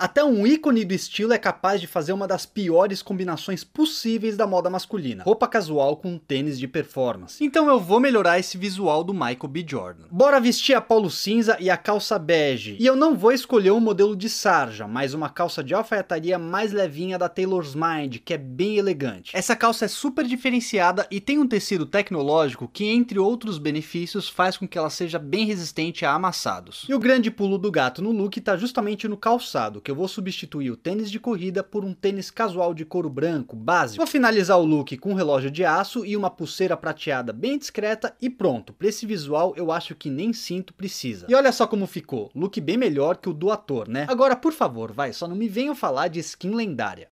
Até um ícone do estilo é capaz de fazer uma das piores combinações possíveis da moda masculina. Roupa casual com tênis de performance. Então eu vou melhorar esse visual do Michael B. Jordan. Bora vestir a polo cinza e a calça bege. E eu não vou escolher um modelo de sarja, mas uma calça de alfaiataria mais levinha da Taylor's Mind, que é bem elegante. Essa calça é super diferenciada e tem um tecido tecnológico que, entre outros benefícios, faz com que ela seja bem resistente a amassados. E o grande pulo do gato no look está justamente no calçado, que eu vou substituir o tênis de corrida por um tênis casual de couro branco, básico. Vou finalizar o look com um relógio de aço e uma pulseira prateada bem discreta e pronto. Para esse visual eu acho que nem cinto precisa. E olha só como ficou, look bem melhor que o do ator, né? Agora por favor, vai, só não me venham falar de skin lendária.